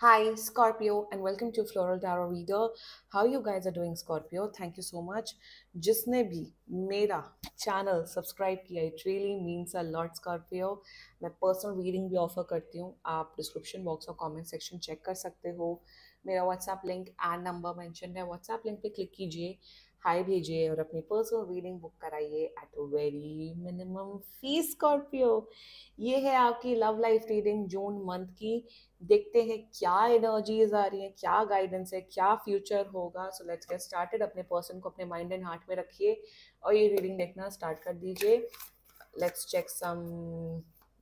Hi, Scorpio, and welcome to Floral Daro Reader. How you guys are doing, Scorpio? Thank you so much. जिसने भी मेरा channel subscribe किया है really means a lot Scorpio मैं personal reading भी offer करती हूँ आप डिस्क्रिप्शन बॉक्स और कमेंट सेक्शन चेक कर सकते हो मेरा WhatsApp link and number mention है व्हाट्सएप लिंक पे क्लिक कीजिए हाय भेजिए और अपनी पर्सनल रीडिंग बुक कराइए at a very minimum fee Scorpio ये है आपकी love life reading June month की देखते हैं क्या एनर्जीज आ रही हैं क्या गाइडेंस है क्या फ्यूचर होगा सो लेट्स गेट स्टार्टेड अपने पर्सन को अपने माइंड एंड हार्ट में रखिए और ये रीडिंग देखना स्टार्ट कर दीजिए let's check some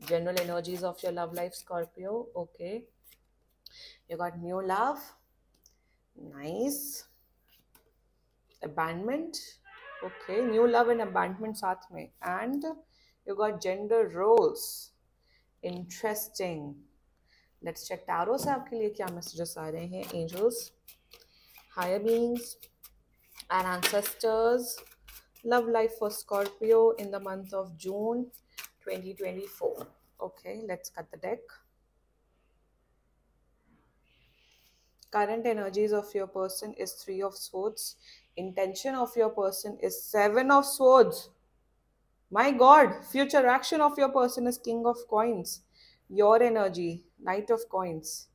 general energies of your love life Scorpio okay you got new love nice abandonment okay new love and abandonment saath and you got gender roles interesting let's check tarot se aapke liye kya messages aa rahe hain angels higher beings and ancestors love life for scorpio in the month of june 2024 okay let's cut the deck current energies of your person is three of swords intention of your person is seven of swords my god future action of your person is king of coins your energy knight of coins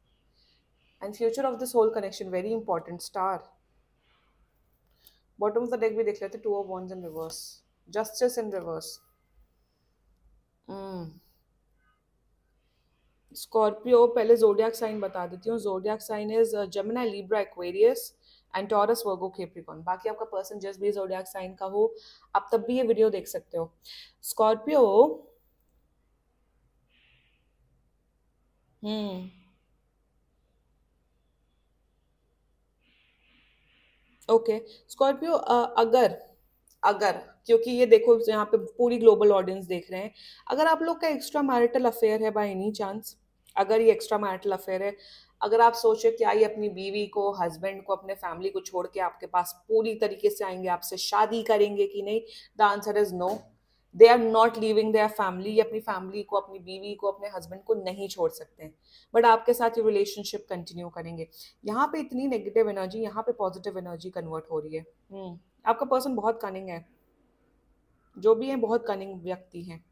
and future of this whole connection very important star bottom of the deck we declare the two of wands in reverse justice in reverse mm. Scorpio zodiac sign. Sign बता देती हूँ जोडियाक sign is Gemini, Libra, Aquarius. And Taurus Virgo Capricorn बाकी आपका person just भी जोडियाक sign का हो आप तब भी ये वीडियो देख सकते हो स्कॉर्पियो हम्म ओके स्कॉर्पियो अगर अगर क्योंकि ये देखो यहाँ पे पूरी ग्लोबल ऑडियंस देख रहे हैं अगर आप लोग का एक्स्ट्रा मैरिटल अफेयर है बाय एनी चांस अगर ये एक्स्ट्रा मैरिटल अफेयर है अगर आप सोचो कि आई अपनी बीवी को हस्बैंड को अपने फैमिली को छोड़ के आपके पास पूरी तरीके से आएंगे आपसे शादी करेंगे कि नहीं the answer is no they are not living their family ये अपनी फैमिली को अपनी बीवी को अपने हस्बैंड को नहीं छोड़ सकते हैं बट आपके साथ ये रिलेशनशिप कंटिन्यू करेंगे यहाँ पे इतनी नेगेटिव एनर्जी यहाँ पे पॉजिटिव एनर्जी कन्वर्ट हो रही है hmm. आपका पर्सन बहुत कनिंग है जो भी है बहुत कनिंग व्यक्ति हैं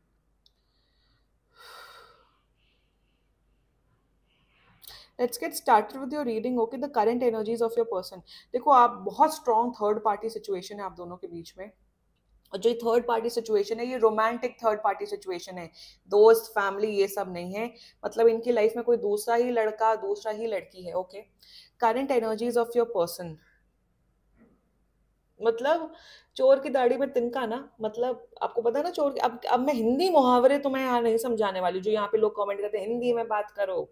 let's get started with your reading okay the current energies of your person देखो आप बहुत स्ट्रॉन्ग थर्ड पार्टी सिचुएशन है आप दोनों के बीच में और जो थर्ड पार्टी सिचुएशन है ये रोमांटिक थर्ड पार्टी सिचुएशन है दोस्त फैमिली ये सब नहीं है मतलब इनकी लाइफ में कोई दूसरा ही लड़का दूसरा ही लड़की है okay current energies of your person मतलब चोर की दाढ़ी में तिनका ना मतलब आपको पता है ना चोर की अब अब मैं हिंदी मुहावरे तो मैं यहाँ नहीं समझाने वाली जो यहाँ पे लोग कमेंट करते हैं हिंदी में बात करो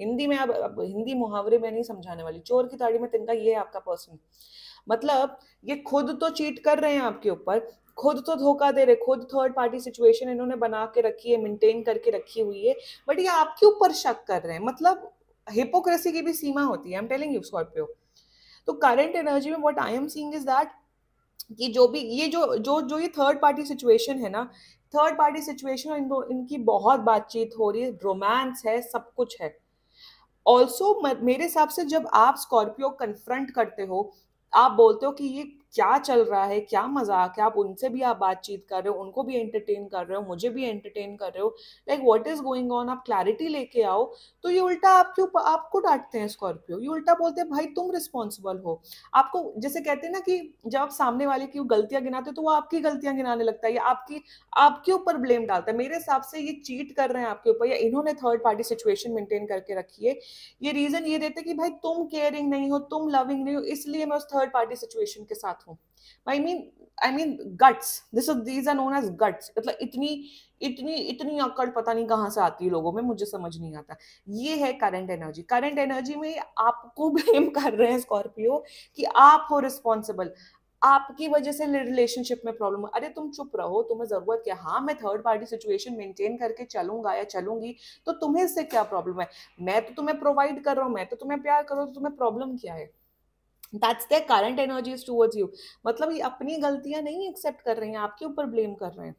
हिंदी में आप, हिंदी मुहावरे में नहीं समझाने वाली चोर की ताड़ी में तिनका ये है आपका पर्सन मतलब ये खुद तो चीट कर रहे हैं आपके ऊपर खुद तो धोखा दे रहे खुद थर्ड पार्टी सिचुएशन इन्होंने बना के रखी है मेंटेन करके रखी हुई है बट ये आपके ऊपर शक कर रहे हैं मतलब हिपोक्रेसी की भी सीमा होती है I am telling you Scorpio तो करंट एनर्जी में what I am seeing is that कि जो भी ये जो जो जो ये थर्ड पार्टी सिचुएशन है ना थर्ड पार्टी सिचुएशन इन इनकी बहुत बातचीत हो रही है रोमांस है सब कुछ है ऑल्सो मेरे हिसाब से जब आप स्कॉर्पियो कन्फ्रंट करते हो आप बोलते हो कि ये क्या चल रहा है क्या मजाक है आप उनसे भी आप बातचीत कर रहे हो उनको भी एंटरटेन कर रहे हो मुझे भी एंटरटेन कर रहे हो like what is going on आप क्लैरिटी लेके आओ तो ये उल्टा आपके ऊपर आपको डांटते हैं स्कॉर्पियो ये उल्टा बोलते हैं भाई तुम रिस्पॉन्सिबल हो आपको जैसे कहते हैं ना कि जब आप सामने वाले की गलतियां गिनाते हो तो वो आपकी गलतियां गिनाने लगता है या आपकी आपके ऊपर ब्लेम डालता है मेरे हिसाब से ये चीट कर रहे हैं आपके ऊपर या इन्होंने थर्ड पार्टी सिचुएशन मेंटेन करके रखी है ये रीजन ये देते कि भाई तुम केयरिंग नहीं हो तुम लविंग नहीं हो इसलिए मैं उस थर्ड पार्टी सिचुएशन के साथ बात हो I mean I mean guts this these are known as guts मतलब इतनी इतनी इतनी अकड़ पता नहीं कहाँ से आती है लोगों में मुझे समझ नहीं आता ये है करंट एनर्जी करंट एनर्जी में आपको ब्लेम कर रहे हैं स्कॉर्पियो कि आप हो रिस्पॉन्सिबल आपकी वजह से रिलेशनशिप में प्रॉब्लम अरे तुम चुप रहो तुम्हें ज़रूरत क्या हाँ मैं थर्ड पार्टी सिचुएशन मेंटेन करके चलूंगा या चलूंगी तो तुम्हें इससे क्या प्रॉब्लम है मैं तो तुम्हें प्रोवाइड कर रहा हूँ मैं तो तुम्हें प्यार कर रहा हूँ तो तुम्हें प्रॉब्लम क्या है that's the current energies towards you मतलब ये अपनी गलतियां नहीं एक्सेप्ट कर रहे हैं आपके ऊपर ब्लेम कर रहे हैं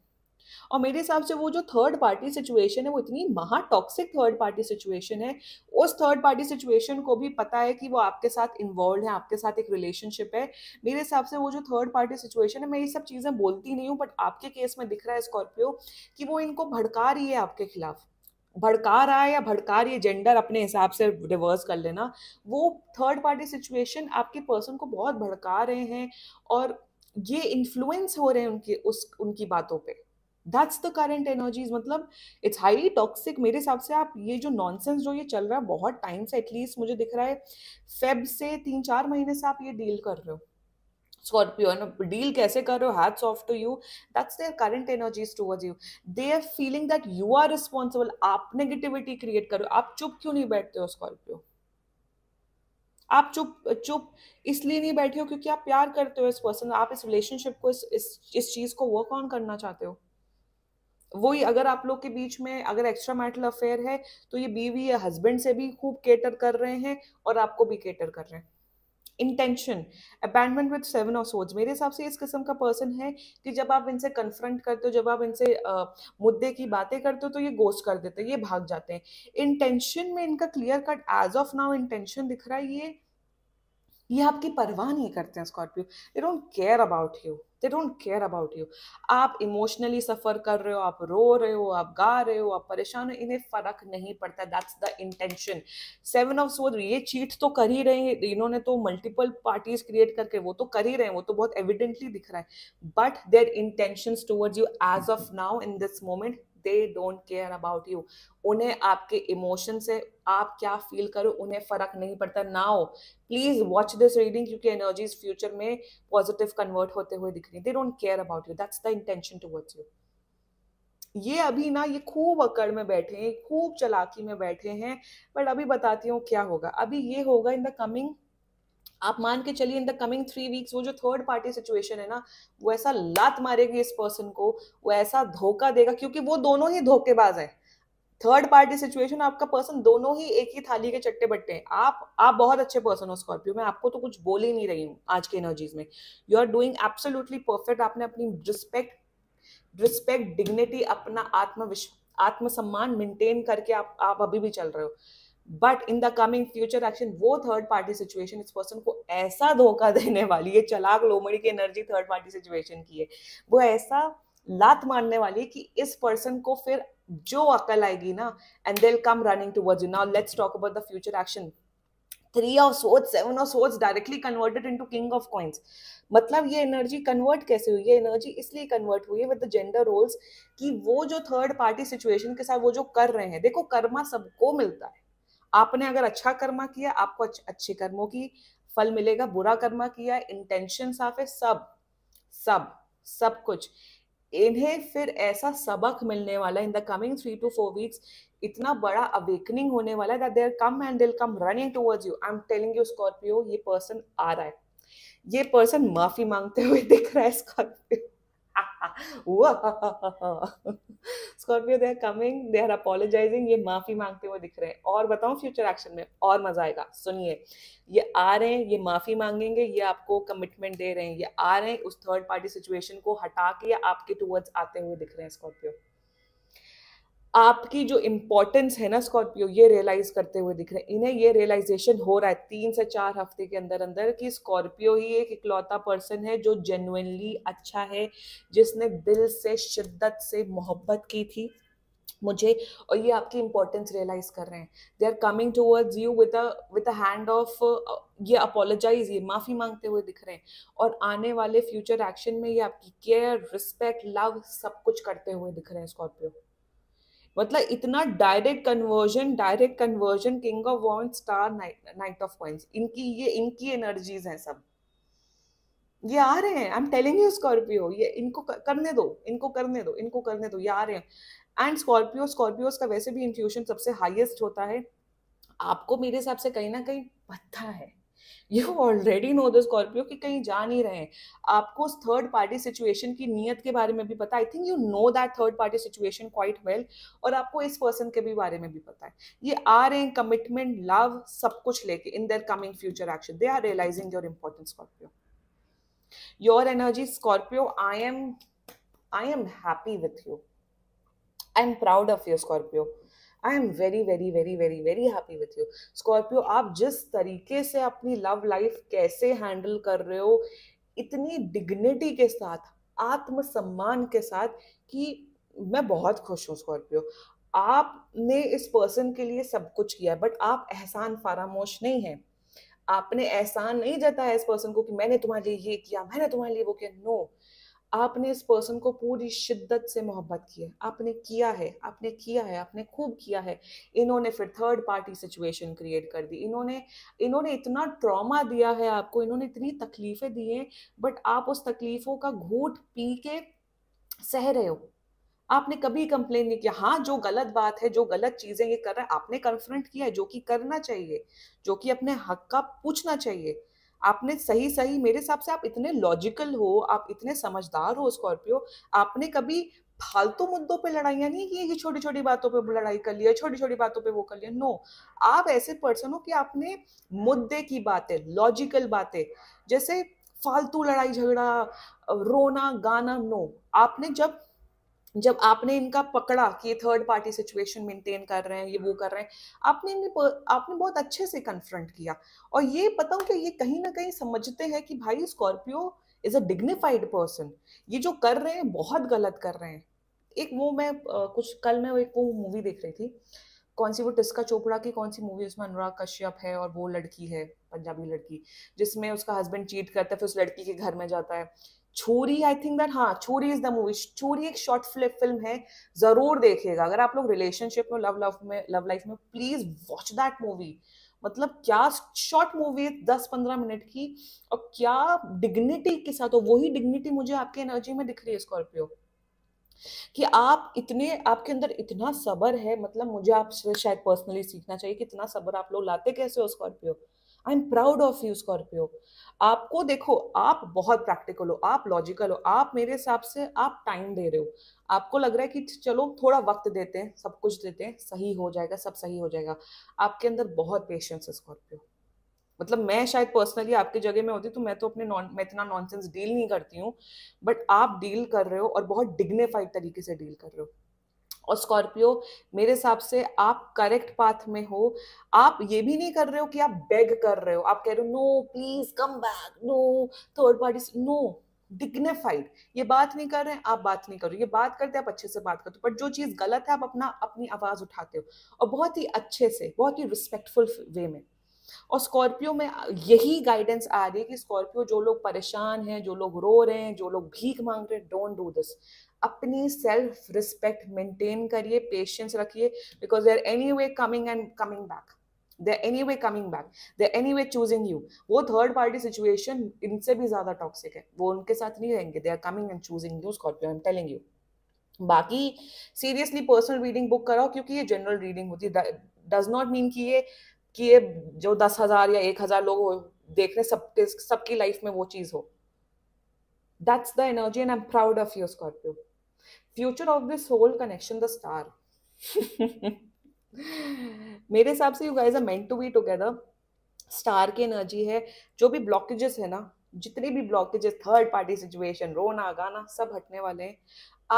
और मेरे हिसाब से वो जो थर्ड पार्टी सिचुएशन है वो इतनी महा टॉक्सिक थर्ड पार्टी सिचुएशन है उस थर्ड पार्टी सिचुएशन को भी पता है कि वो आपके साथ इन्वॉल्व है आपके साथ एक रिलेशनशिप है मेरे हिसाब से वो जो थर्ड पार्टी सिचुएशन है मैं ये सब चीज़ें बोलती नहीं हूँ बट आपके केस में दिख रहा है स्कॉर्पियो कि वो इनको भड़का रही है आपके खिलाफ भड़का रहा है या भड़का रही है जेंडर अपने हिसाब से रिवर्स कर लेना वो थर्ड पार्टी सिचुएशन आपके पर्सन को बहुत भड़का रहे हैं और ये इन्फ्लुएंस हो रहे हैं उनके उस उनकी बातों पे दैट्स द करेंट एनर्जीज मतलब इट्स हाईली टॉक्सिक मेरे हिसाब से आप ये जो नॉनसेंस जो ये चल रहा है बहुत टाइम से एटलीस्ट मुझे दिख रहा है फेब से तीन चार महीने से आप ये डील कर रहे हो स्कॉर्पियो डील कैसे कर रहे हो hats off to you that's their current energies towards you they are feeling that you are responsible आप negativity create करो आप चुप क्यों नहीं बैठते हो स्कॉर्पियो आप चुप चुप इसलिए नहीं बैठे हो क्योंकि आप प्यार करते हो इस पर्सन आप इस रिलेशनशिप को इस इस, इस चीज को वर्क ऑन करना चाहते हो वही अगर आप लोग के बीच में अगर एक्स्ट्रा मैटल अफेयर है तो ये बीवी या हस्बैंड से भी खूब केटर कर रहे हैं और आपको भी केटर कर रहे हैं intention abandonment with seven of swords मेरे हिसाब से इस किस्म का पर्सन है कि जब आप इनसे कन्फ्रंट करते हो जब आप इनसे आ, मुद्दे की बातें करते हो तो ये गोस्ट कर देते हैं ये भाग जाते हैं इंटेंशन में इनका clear cut as of now intention दिख रहा है ये ये आपकी परवाह नहीं करते हैं Scorpio they don't care about you they don't care about you आप इमोशनली सफ़र कर रहे हो आप रो रहे हो आप गा रहे हो आप परेशान हो इन्हें फ़र्क नहीं पड़ता that's the intention seven of sword ये चीट तो कर ही रहे हैं इन्होंने तो मल्टीपल पार्टीज क्रिएट करके वो तो कर ही रहे हैं वो तो बहुत एविडेंटली दिख रहा है but their intention towards you as of now in this moment they don't care about you उन्हें आपके इमोशन से आप क्या फील करो उन्हें फर्क नहीं पड़ता ना हो प्लीज वॉच दिस रीडिंग क्योंकि एनर्जीज फ्यूचर में पॉजिटिव कन्वर्ट होते हुए दिख रही they don't care about you that's the intention towards you ये अभी ना ये खूब अकड़ में बैठे हैं खूब चलाकी में बैठे हैं बट अभी बताती हूँ क्या होगा अभी ये होगा इन द कमिंग आप मान के चलिए in the coming three weeks वो जो थर्ड पार्टी सिचुएशन है ना वो ऐसा लात मारेगी इस पर्सन को वो ऐसा धोखा देगा क्योंकि वो दोनों ही धोखेबाज है थर्ड पार्टी सिचुएशन आपका पर्सन दोनों ही एक ही थाली के चट्टे बट्टे हैं आप आप बहुत अच्छे पर्सन हो स्कॉर्पियो मैं आपको तो कुछ बोल ही नहीं रही हूँ आज के एनर्जीज में you are doing absolutely perfect आपने अपनी रिस्पेक्ट रिस्पेक्ट डिग्निटी अपना आत्मविश्वास आत्मसम्मान मेंटेन करके आप आप अभी भी चल रहे हो but in the coming future action वो थर्ड पार्टी सिचुएशन इस पर्सन को ऐसा धोखा देने वाली है चलाक लोमड़ी की एनर्जी थर्ड पार्टी सिचुएशन की है वो ऐसा लात मारने वाली है कि इस पर्सन को फिर जो अकल आएगी ना and they'll come running to verge now let's talk about the future action three of सोच सेवन ऑफ सोच directly converted to king of coins मतलब ये एनर्जी कन्वर्ट कैसे हुई है एनर्जी इसलिए कन्वर्ट हुई है विद द जेंडर रोल्स कि वो जो थर्ड पार्टी सिचुएशन के साथ वो जो कर रहे हैं देखो कर्मा सबको मिलता है आपने अगर अच्छा कर्मा किया आपको अच्छे कर्मों की फल मिलेगा बुरा कर्मा किया इंटेंशन साफ है सब सब सब कुछ इन्हें फिर ऐसा सबक मिलने वाला in the coming three to four weeks इतना बड़ा अवेकनिंग होने वाला है that there come and they'll come running towards you I am telling you Scorpio ये पर्सन आ रहा है ये पर्सन माफी मांगते हुए दिख रहा है Scorpio Scorpio they are coming they are apologising ये माफी मांगते हुए दिख रहे हैं और बताऊं फ्यूचर एक्शन में और मजा आएगा सुनिए ये आ रहे हैं ये माफी मांगेंगे ये आपको कमिटमेंट दे रहे हैं ये आ रहे हैं उस थर्ड पार्टी सिचुएशन को हटा के आपके टूवर्ड्स आते हुए दिख रहे हैं स्कॉर्पियो आपकी जो इम्पोर्टेंस है ना स्कॉर्पियो ये रियलाइज करते हुए दिख रहे हैं इन्हें ये रियलाइजेशन हो रहा है तीन से चार हफ्ते के अंदर अंदर कि स्कॉर्पियो ही एक इकलौता पर्सन है जो जेनुनली अच्छा है जिसने दिल से शिद्दत से मोहब्बत की थी मुझे और ये आपकी इम्पोर्टेंस रियलाइज कर रहे हैं they are coming towards you with with a hand of ये अपोलोजाइज ये माफ़ी मांगते हुए दिख रहे हैं और आने वाले फ्यूचर एक्शन में ये आपकी केयर रिस्पेक्ट लव सब कुछ करते हुए दिख रहे हैं स्कॉर्पियो मतलब इतना direct conversion direct conversion king of wands star knight of point इनकी ये इनकी एनर्जीज हैं सब ये आ रहे हैं I am telling you Scorpio ये इनको करने दो इनको करने दो इनको करने दो ये आ रहे हैं एंड स्कॉर्पियो स्कॉर्पियोज का वैसे भी इन्फ्यूशन सबसे हाइएस्ट होता है आपको मेरे हिसाब से कहीं ना कहीं पता है you already know the Scorpio कि कहीं जा नहीं रहे आपको उस थर्ड पार्टी सिचुएशन की नियत के बारे में भी पता I think you know that third party situation quite well और आपको इस पर्सन के भी बारे में भी पता है ये आ रहे हैं कमिटमेंट लव सब कुछ लेके in their coming future action they are realising your important Scorpio your energy Scorpio I am I am happy with you I am proud of your Scorpio I am very very very very very happy with you Scorpio आप जिस तरीके से अपनी love life कैसे handle कर रहे हो इतनी डिग्निटी के साथ आत्मसम्मान के साथ कि मैं बहुत खुश हूँ स्कॉर्पियो आपने इस पर्सन के लिए सब कुछ किया बट आप एहसान फरामोश नहीं है आपने एहसान नहीं जताया इस पर्सन को कि मैंने तुम्हारे लिए ये किया मैंने तुम्हारे लिए वो किया नो no. आपने इस पर्सन को पूरी शिद्दत से मोहब्बत की है आपने किया है आपने किया है आपने खूब किया है इन्होंने फिर थर्ड पार्टी सिचुएशन क्रिएट कर दी इन्होंने इन्होंने इतना ट्रॉमा दिया है आपको इन्होंने इतनी तकलीफ़ें दी हैं बट आप उस तकलीफ़ों का घूट पी के सह रहे हो आपने कभी कंप्लेन नहीं किया हाँ जो गलत बात है जो गलत चीज़ें ये कर रहा है आपने कन्फ्रंट किया है जो कि करना चाहिए जो कि अपने हक का पूछना चाहिए आपने सही सही मेरे हिसाब से आप इतने लॉजिकल हो आप इतने समझदार हो स्कॉर्पियो आपने कभी फालतू मुद्दों पे लड़ाइयाँ नहीं की कि छोटी छोटी बातों पे लड़ाई कर लिया छोटी छोटी बातों पे वो कर लिया नो आप ऐसे पर्सन हो कि आपने मुद्दे की बातें लॉजिकल बातें जैसे फालतू लड़ाई झगड़ा रोना गाना नो आपने जब जब आपने इनका पकड़ा कि ये थर्ड पार्टी सिचुएशन मेंटेन कर रहे हैं ये वो कर रहे हैं आपने इन्हें आपने बहुत अच्छे से कन्फ्रंट किया और ये पता हूँ कि ये कहीं ना कहीं समझते हैं कि भाई Scorpio is a dignified person ये जो कर रहे हैं बहुत गलत कर रहे हैं एक वो मैं आ, कुछ कल मैं एक वो मूवी देख रही थी कौन सी वो टिस्का चोपड़ा की कौन सी मूवी उसमें अनुराग कश्यप है और वो लड़की है पंजाबी लड़की जिसमें उसका हस्बैंड चीट करता है फिर उस लड़की के घर में जाता है छोरी आई थिंक दैट हाँ छोरी इज द मूवी छोरी एक शॉर्ट फिल्म फिल्म है जरूर देखिएगा अगर आप लोग रिलेशनशिप में लव लव में लव लाइफ में प्लीज वॉच दैट मूवी मतलब क्या शॉर्ट मूवी है दस पंद्रह मिनट की और क्या डिग्निटी के साथ हो वही डिग्निटी मुझे आपके एनर्जी में दिख रही है स्कॉर्पियो कि आप इतने आपके अंदर इतना सबर है मतलब मुझे आपसे शायद पर्सनली सीखना चाहिए कि इतना सबर आप लोग लाते कैसे हो Scorpio I am proud of you Scorpio आपको देखो आप बहुत प्रैक्टिकल हो आप लॉजिकल हो आप मेरे हिसाब से आप टाइम दे रहे हो आपको लग रहा है कि चलो थोड़ा वक्त देते हैं सब कुछ देते हैं सही हो जाएगा सब सही हो जाएगा आपके अंदर बहुत पेशेंस है स्कॉर्पियो मतलब मैं शायद पर्सनली आपके जगह में होती तो मैं तो अपने नॉन मैं इतना नॉनसेंस डील नहीं करती हूँ बट आप डील कर रहे हो और बहुत डिग्निफाइड तरीके से डील कर रहे हो और स्कॉर्पियो मेरे हिसाब से आप करेक्ट पाथ में हो आप ये भी नहीं कर रहे हो कि आप बेग कर रहे हो आप कह रहे हो no please come back no third party no dignified ये बात नहीं कर रहे हैं आप बात नहीं कर हो ये बात करते हैं आप अच्छे से बात करते हो बट जो चीज़ गलत है आप अपना अपनी आवाज़ उठाते हो और बहुत ही अच्छे से बहुत ही रिस्पेक्टफुल वे में और स्कॉर्पियो में यही गाइडेंस आ रही है कि स्कॉर्पियो जो लोग परेशान हैं जो लोग रो रहे हैं जो लोग भीख मांग रहे हैं डोंट डू दिस अपनी सेल्फ रिस्पेक्ट मेंटेन करिए पेशेंस रखिए because they're anyway coming and coming back they're anyway coming back they're anyway choosing you वो थर्ड पार्टी सिचुएशन इनसे भी ज़्यादा टॉक्सिक है वो उनके साथ नहीं रहेंगे they are coming and choosing you Scorpio I am telling you बाकी सीरियसली पर्सनल रीडिंग बुक कराओ क्योंकि ये जनरल रीडिंग होती है डज नॉट मीन कि ये कि ये जो दस हज़ार या एक हज़ार लोग देख रहे सबके सबकी लाइफ में वो चीज़ हो that's the energy and I am proud of you Scorpio future of this whole connection the star मेरे हिसाब से you guys are meant to be together star की एनर्जी है जो भी ब्लॉकेजेस है ना जितने भी ब्लॉकेजेस थर्ड पार्टी सिचुएशन रोना गाना सब हटने वाले हैं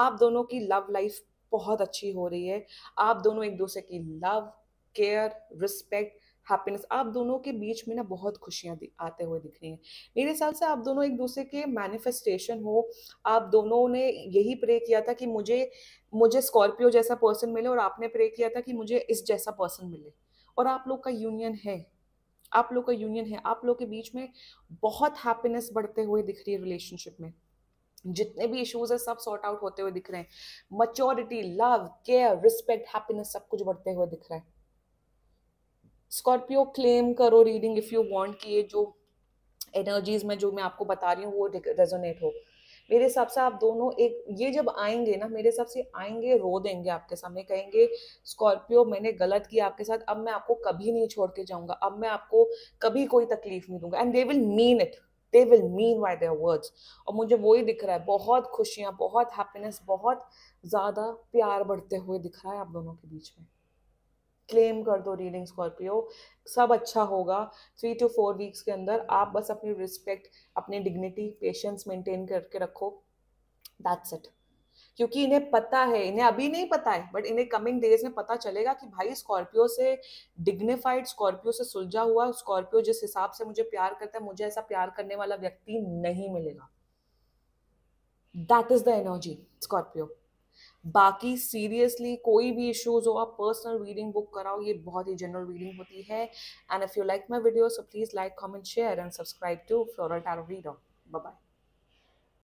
आप दोनों की लव लाइफ बहुत अच्छी हो रही है आप दोनों एक दूसरे की लव केयर रिस्पेक्ट हैप्पीनेस आप दोनों के बीच में ना बहुत खुशियाँ आते हुए दिख रही हैं मेरे हिसाब से आप दोनों एक दूसरे के मैनिफेस्टेशन हो आप दोनों ने यही प्रे किया था कि मुझे मुझे स्कॉर्पियो जैसा पर्सन मिले और आपने प्रे किया था कि मुझे इस जैसा पर्सन मिले और आप लोग का यूनियन है आप लोग का यूनियन है आप लोग के बीच में बहुत हैप्पीनेस बढ़ते हुए दिख रही है रिलेशनशिप में जितने भी इश्यूज है सब सॉर्ट आउट होते हुए दिख रहे हैं maturity love care respect happiness सब कुछ बढ़ते हुए दिख रहा है स्कॉर्पियो क्लेम करो रीडिंग इफ़ यू वांट कि ये जो एनर्जीज में जो मैं आपको बता रही हूँ वो रेजोनेट हो मेरे हिसाब से आप दोनों एक ये जब आएंगे ना मेरे हिसाब से आएंगे रो देंगे आपके सामने कहेंगे स्कॉर्पियो मैंने गलत किया आपके साथ अब मैं आपको कभी नहीं छोड़ के जाऊंगा अब मैं आपको कभी कोई तकलीफ नहीं दूंगा and they will mean it they will mean why their words और मुझे वो ही दिख रहा है बहुत खुशियाँ बहुत हैप्पीनेस बहुत ज़्यादा प्यार बढ़ते हुए दिख रहा है आप दोनों के बीच में क्लेम कर दो रीडिंग स्कॉर्पियो सब अच्छा होगा थ्री टू फोर वीक्स के अंदर आप बस अपनी रिस्पेक्ट अपनी डिग्निटी पेशेंस मेंटेन करके रखो दैट्स इट क्योंकि इन्हें पता है इन्हें अभी नहीं पता है बट इन्हें कमिंग डेज में पता चलेगा कि भाई स्कॉर्पियो से डिग्निफाइड स्कॉर्पियो से सुलझा हुआ स्कॉर्पियो जिस हिसाब से मुझे प्यार करता है मुझे ऐसा प्यार करने वाला व्यक्ति नहीं मिलेगा that is the energy Scorpio बाकी सीरियसली कोई भी इश्यूज हो आप पर्सनल रीडिंग बुक कराओ ये बहुत ही जनरल रीडिंग होती है and if you like my video so please like comment share and subscribe to floral tarot reader bye